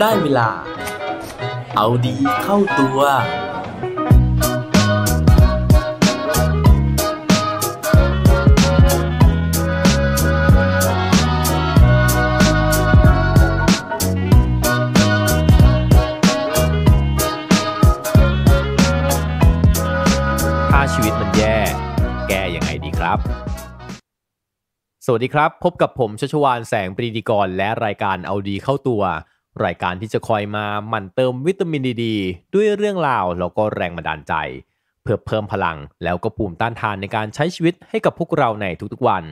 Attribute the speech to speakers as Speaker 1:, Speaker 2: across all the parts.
Speaker 1: ได้เวลา เอาดีเข้าตัว ถ้าชีวิตมันแย่ แกยังไงดีครับ สวัสดีครับ พบกับผมชัชวานแสงปรีดีกร และรายการเอาดีเข้าตัวรายการที่จะคอยมาหมั่นเติมวิตามินดีด้วยเรื่องราวแล้วก็แรงบันดาลใจ เพื่อเพิ่มพลังแล้วก็ภูมิต้านทานในการใช้ชีวิตให้กับพวกเราในทุกๆวัน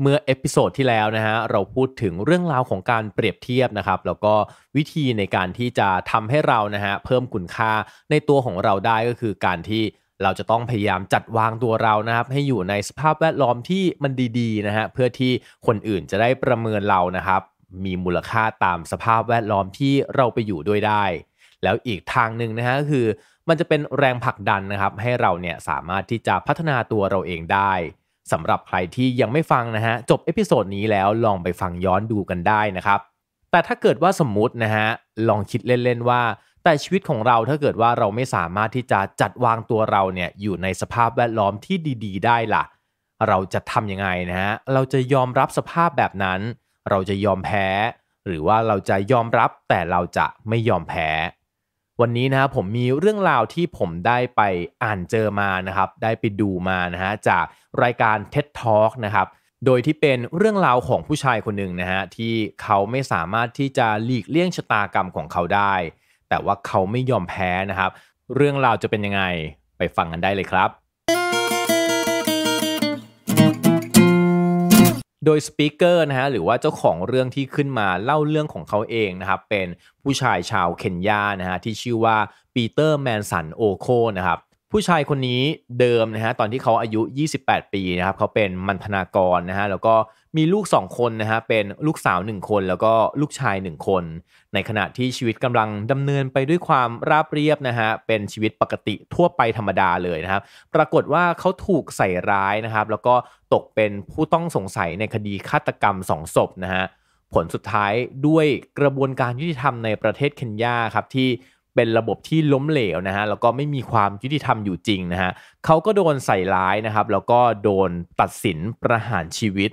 Speaker 1: เมื่อเอพิโซดที่แล้วนะฮะเราพูดถึงเรื่องราวของการเปรียบเทียบนะครับ แล้วก็วิธีในการที่จะทำให้เรานะฮะเพิ่มคุณค่าในตัวของเราได้ก็คือการที่เราจะต้องพยายามจัดวางตัวเรานะครับ ให้อยู่ในสภาพแวดล้อมที่มันดีๆนะฮะเพื่อที่คนอื่นจะได้ประเมินเรานะครับมีมูลค่าตามสภาพแวดล้อมที่เราไปอยู่ด้วยได้ แล้วอีกทางหนึ่งนะฮะก็คือ มันจะเป็นแรงผลักดันนะครับ ให้เราเนี่ยสามารถที่จะพัฒนาตัวเราเองได้สำหรับใครที่ยังไม่ฟังนะฮะจบเอพิโซดนี้แล้วลองไปฟังย้อนดูกันได้นะครับแต่ถ้าเกิดว่าสมมุตินะฮะลองคิดเล่นๆ ว่าแต่ชีวิตของเราถ้าเกิดว่าเราไม่สามารถที่จะจัดวางตัวเราเนี่ยอยู่ในสภาพแวดล้อมที่ดี ๆ ได้ละ่ะเราจะทำยังไงนะฮะเราจะยอมรับสภาพแบบนั้นเราจะยอมแพ้หรือว่าเราจะยอมรับแต่เราจะไม่ยอมแพ้ วันนี้นะครับผมมีเรื่องราวที่ผมได้ไปอ่านเจอมานะครับ ได้ไปดูมานะฮะจากรายการ TED Talk นะครับโดยที่เป็นเรื่องราวของผู้ชายคนหนึ่งนะฮะที่เขาไม่สามารถที่จะหลีกเลี่ยงชะตากรรมของเขาได้ แต่ว่าเขาไม่ยอมแพ้นะครับ เรื่องราวจะเป็นยังไงไปฟังกันได้เลยครับโดยสปิเกอร์นะฮะหรือว่าเจ้าของเรื่องที่ขึ้นมาเล่าเรื่องของเขาเองนะครับ เป็นผู้ชายชาวเคนยานะฮะที่ชื่อว่าปีเตอร์แมนสันโอโคนะครับผู้ชายคนนี้เดิมนะฮะตอนที่เขาอายุ 28 ปีนะครับเขาเป็นมันธนากรนะฮะแล้วก็มีลูก 2 คนนะฮะเป็นลูกสาว 1 คนแล้วก็ลูกชาย 1 คน ในขณะที่ชีวิตกำลังดำเนินไปด้วยความราบเรียบนะฮะเป็นชีวิตปกติทั่วไปธรรมดาเลยนะครับปรากฏว่าเขาถูกใส่ร้ายนะครับแล้วก็ตกเป็นผู้ต้องสงสัยในคดีฆาตกรรม2ศพนะฮะผลสุดท้ายด้วยกระบวนการยุติธรรมในประเทศเคนยาครับที่เป็นระบบที่ล้มเหลวนะฮะแล้วก็ไม่มีความยุติธรรมอยู่จริงนะฮะเขาก็โดนใส่ร้ายนะครับแล้วก็โดนตัดสินประหารชีวิต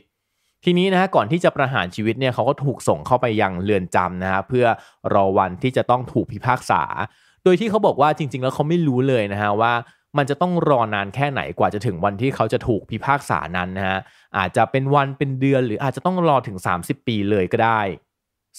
Speaker 1: ทีนี้นะฮะก่อนที่จะประหารชีวิตเนี่ยเขาก็ถูกส่งเข้าไปยังเรือนจำนะฮะเพื่อรอวันที่จะต้องถูกพิพากษา โดยที่เขาบอกว่าจริงๆ แล้วเขาไม่รู้เลยนะฮะว่ามันจะต้องรอนานแค่ไหนกว่าจะถึงวันที่เขาจะถูกพิพากษานั้นนะฮะอาจจะเป็นวันเป็นเดือนหรืออาจจะต้องรอถึง 30 ปีเลยก็ได้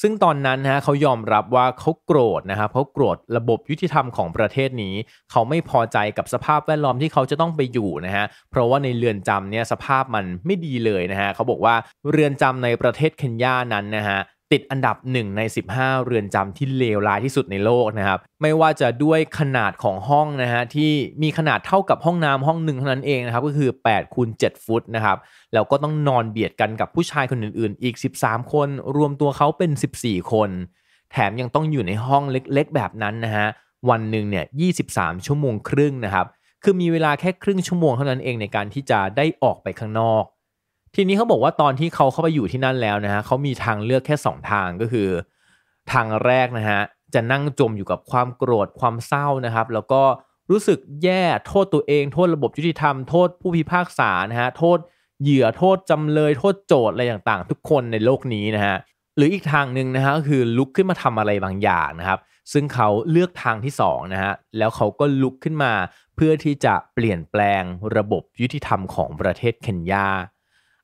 Speaker 1: ซึ่งตอนนั้นนะเขายอมรับว่าเขาโกรธนะครับเขาโกรธระบบยุติธรรมของประเทศนี้ เขาไม่พอใจกับสภาพแวดล้อมที่เขาจะต้องไปอยู่นะฮะเพราะว่าในเรือนจำเนี่ยสภาพมันไม่ดีเลยนะฮะเขาบอกว่าเรือนจำในประเทศเคนยานั้นนะฮะติดอันดับ 1 ใน 15 เรือนจำที่เลวร้ายที่สุดในโลกนะครับ ไม่ว่าจะด้วยขนาดของห้องนะฮะที่มีขนาดเท่ากับห้องน้ำห้องหนึ่งเท่านั้นเองนะครับก็คือ8คูณ7ฟุตนะครับแล้วก็ต้องนอนเบียดกันกับผู้ชายคนอื่นๆอีก 13 คนรวมตัวเขาเป็น 14 คน แถมยังต้องอยู่ในห้องเล็กๆแบบนั้นนะฮะวันหนึ่งเนี่ย23 ชั่วโมงครึ่งนะครับคือมีเวลาแค่ครึ่งชั่วโมงเท่านั้นเองในการที่จะได้ออกไปข้างนอกทีนี้เขาบอกว่าตอนที่เขาเข้าไปอยู่ที่นั่นแล้วนะฮะเขามีทางเลือกแค่ 2 ทางก็คือทางแรกนะฮะจะนั่งจมอยู่กับความโกรธความเศร้านะครับแล้วก็รู้สึกแย่โทษตัวเองโทษระบบยุติธรรมโทษผู้พิพากษานะฮะโทษเหยื่อโทษจำเลยโทษโจทย์อะไรต่างๆ ทุกคนในโลกนี้นะฮะหรืออีกทางหนึ่งนะฮะก็คือลุกขึ้นมาทำอะไรบางอย่างนะครับซึ่งเขาเลือกทางที่2นะฮะแล้วเขาก็ลุกขึ้นมาเพื่อที่จะเปลี่ยนแปลงระบบยุติธรรมของประเทศเคนยา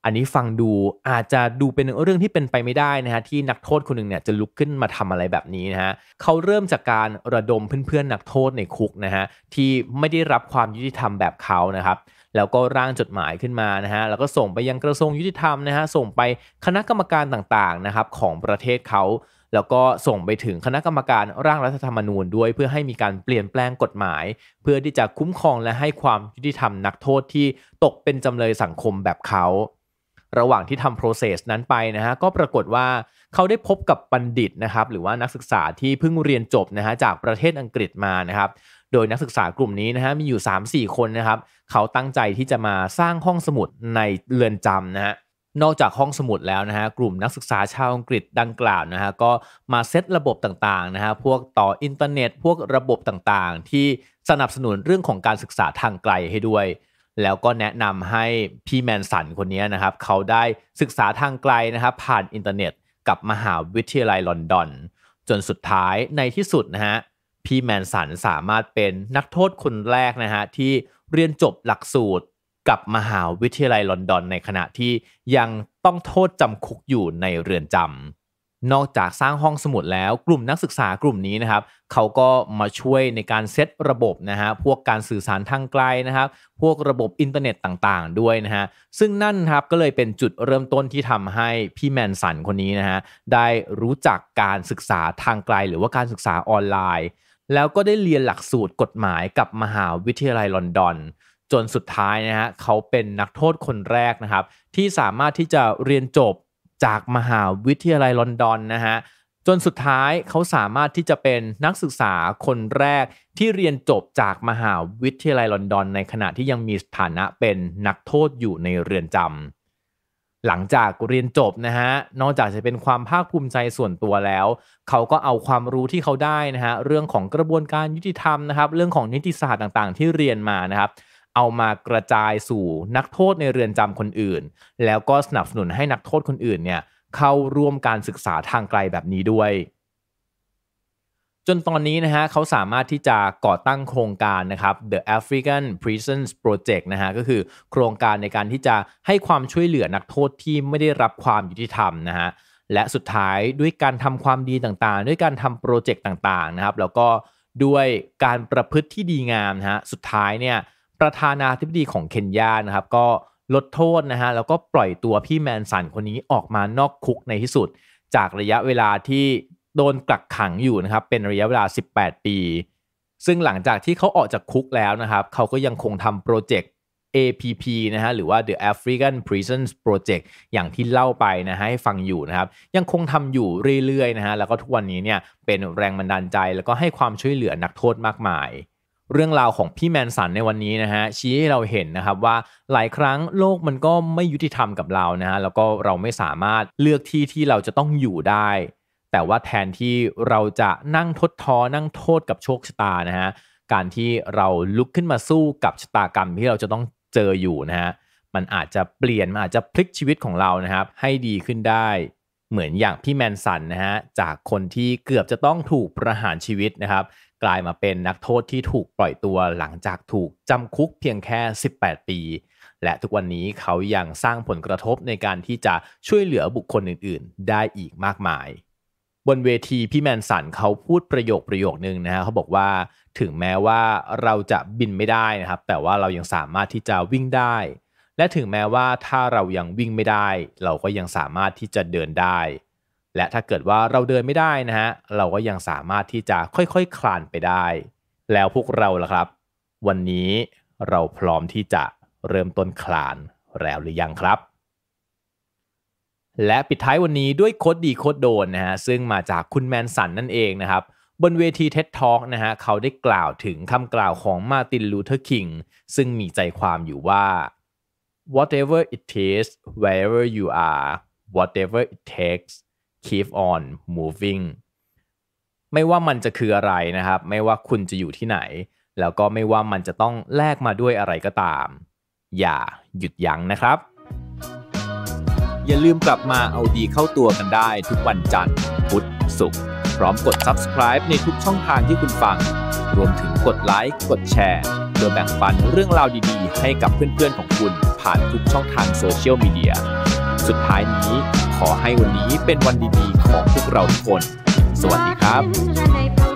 Speaker 1: อันนี้ฟังดูอาจจะดูเป็นเรื่องที่เป็นไปไม่ได้นะฮะที่นักโทษคนหนึ่งเนี่ยจะลุกขึ้นมาทำอะไรแบบนี้นะฮะเขาเริ่มจากการระดมเพื่อนๆ นักโทษในคุกนะฮะที่ไม่ได้รับความยุติธรรมแบบเขานะครับ แล้วก็ร่างจดหมายขึ้นมานะฮะแล้วก็ส่งไปยังกระทรวงยุติธรรมนะฮะส่งไปคณะกรรมการต่างๆนะครับของประเทศเขาแล้วก็ส่งไปถึงคณะกรรมการร่างรัฐธรรมนูญด้วย เพื่อให้มีการเปลี่ยนแปลงกฎหมาย เพื่อที่จะคุ้มครองและให้ความยุติธรรมนักโทษที่ตกเป็นจำเลยสังคมแบบเขาระหว่างที่ทำ process นั้นไปนะฮะ ก็ปรากฏว่าเขาได้พบกับบัณฑิตนะครับหรือว่านักศึกษาที่เพิ่งเรียนจบนะฮะจากประเทศอังกฤษมานะครับ โดยนักศึกษากลุ่มนี้นะฮะมีอยู่ 3-4 คนนะครับ เขาตั้งใจที่จะมาสร้างห้องสมุดในเรือนจำนะฮะนอกจากห้องสมุดแล้วนะฮะกลุ่มนักศึกษาชาวอังกฤษดังกล่าวนะฮะก็มาเซตระบบต่างๆนะฮะพวกต่ออินเทอร์เน็ต พวกระบบต่างๆ ที่สนับสนุนเรื่องของการศึกษาทางไกลให้ด้วยแล้วก็แนะนำให้พี่แมนสันคนนี้นะครับ เขาได้ศึกษาทางไกลนะครับผ่านอินเทอร์เน็ตกับมหาวิทยาลัยลอนดอน จนสุดท้ายในที่สุดนะฮะพี่แมนสันสามารถเป็นนักโทษคนแรกนะฮะที่เรียนจบหลักสูตรกับมหาวิทยาลัยลอนดอน ในขณะที่ยังต้องโทษจำคุกอยู่ในเรือนจำนอกจากสร้างห้องสมุดแล้วกลุ่มนักศึกษากลุ่มนี้นะครับเขาก็มาช่วยในการเซตระบบนะฮะพวกการสื่อสารทางไกลนะครับพวกระบบอินเทอร์เน็ตต่างๆ ด้วยนะฮะซึ่งนั่นครับก็เลยเป็นจุดเริ่มต้นที่ทำให้พี่แมนสันคนนี้นะฮะได้รู้จักการศึกษาทางไกล หรือว่าการศึกษาออนไลน์ แล้วก็ได้เรียนหลักสูตรกฎหมายกับมหาวิทยาลัยลอนดอนจนสุดท้ายนะฮะเขาเป็นนักโทษคนแรกนะครับที่สามารถที่จะเรียนจบจากมหาวิทยาลัยลอนดอนนะฮะจนสุดท้ายเขาสามารถที่จะเป็นนักศึกษาคนแรกที่เรียนจบจากมหาวิทยาลัยลอนดอน ในขณะที่ยังมีสถานะเป็นนักโทษอยู่ในเรือนจำหลังจากเรียนจบนะฮะนอกจากจะเป็นความภาคภูมิใจส่วนตัวแล้วเขาก็เอาความรู้ที่เขาได้นะฮะเรื่องของกระบวนการยุติธรรมนะครับ เรื่องของนิติศาสตร์ต่าง ๆ ที่เรียนมานะครับเอามากระจายสู่นักโทษในเรือนจำคนอื่น แล้วก็สนับสนุนให้นักโทษคนอื่นเนี่ยเข้าร่วมการศึกษาทางไกลแบบนี้ด้วย จนตอนนี้นะฮะเขาสามารถที่จะก่อตั้งโครงการนะครับ The African Prisons Project นะฮะก็คือโครงการในการที่จะให้ความช่วยเหลือนักโทษที่ไม่ได้รับความยุติธรรมนะฮะและสุดท้ายด้วยการทำความดีต่างๆ ด้วยการทำโปรเจกต์ต่างๆนะครับแล้วก็ด้วยการประพฤติที่ดีงามนะฮะสุดท้ายเนี่ยประธานาธิบดีของเคนยานะครับก็ลดโทษนะฮะแล้วก็ปล่อยตัวพี่แมนสันคนนี้ออกมานอกคุกในที่สุด จากระยะเวลาที่โดนกักขังอยู่นะครับเป็นระยะเวลา 18 ปี ซึ่งหลังจากที่เขาออกจากคุกแล้วนะครับเขาก็ยังคงทำโปรเจกต์ APP นะฮะหรือว่า The African Prisons Project อย่างที่เล่าไปนะฮะให้ฟังอยู่นะครับยังคงทำอยู่เรื่อยๆนะฮะแล้วก็ทุกวันนี้เนี่ยเป็นแรงบันดาลใจ แล้วก็ให้ความช่วยเหลือนักโทษมากมายเรื่องราวของพี่แมนสันในวันนี้นะฮะชี้ให้เราเห็นนะครับว่าหลายครั้งโลกมันก็ไม่ยุติธรรมกับเรานะฮะแล้วก็เราไม่สามารถเลือกที่ที่เราจะต้องอยู่ได้ แต่ว่าแทนที่เราจะนั่งทดท้อนั่งโทษกับโชคชะตานะฮะการที่เราลุกขึ้นมาสู้กับชะตากรรมที่เราจะต้องเจออยู่นะฮะมันอาจจะเปลี่ยนมันอาจจะพลิกชีวิตของเรานะครับให้ดีขึ้นได้เหมือนอย่างพี่แมนสันนะฮะจากคนที่เกือบจะต้องถูกประหารชีวิตนะครับ กลายมาเป็นนักโทษที่ถูกปล่อยตัวหลังจากถูกจำคุกเพียงแค่ 18 ปี และทุกวันนี้เขายังสร้างผลกระทบในการที่จะช่วยเหลือบุคคลอื่นๆ ได้อีกมากมาย บนเวทีพี่แมนสันเขาพูดประโยคประโยคนึงนะฮะเขาบอกว่าถึงแม้ว่าเราจะบินไม่ได้นะครับแต่ว่าเรายังสามารถที่จะวิ่งได้และถึงแม้ว่าถ้าเรายังวิ่งไม่ได้ เราก็ยังสามารถที่จะเดินได้ และถ้าเกิดว่าเราเดินไม่ได้นะฮะเราก็ยังสามารถที่จะค่อยๆคคลานไปได้ แล้วพวกเราล่ะครับ วันนี้เราพร้อมที่จะเริ่มต้นคลานแล้วหรือยังครับ และปิดท้ายวันนี้ด้วยโคดดีโคดโดนนะฮะซึ่งมาจากคุณแมนสันนั่นเองนะครับบนเวทีเท็ d ท็อกนะฮะเขาได้กล่าวถึงคำกล่าวของมาตินลูเทอร์คิงซึ่งมีใจความอยู่ว่า whatever it takes wherever you are whatever it takes keep on moving ไม่ว่ามันจะคืออะไรนะครับ ไม่ว่าคุณจะอยู่ที่ไหน แล้วก็ไม่ว่ามันจะต้องแลกมาด้วยอะไรก็ตาม อย่าหยุดยั้งนะครับ อย่าลืมกลับมาเอาดีเข้าตัวกันได้ ทุกวันจันทร์พุธศุกร์พร้อมกด subscribe ในทุกช่องทางที่คุณฟัง รวมถึงกดไลค์กดแชร์โดยแบ่งปันเรื่องราวดีๆ ให้กับเพื่อนๆของคุณผ่านทุกช่องทางโซเชียลมีเดีย สุดท้ายนี้ขอให้วันนี้เป็นวันดีๆ ของพวกเราทุกคน สวัสดีครับ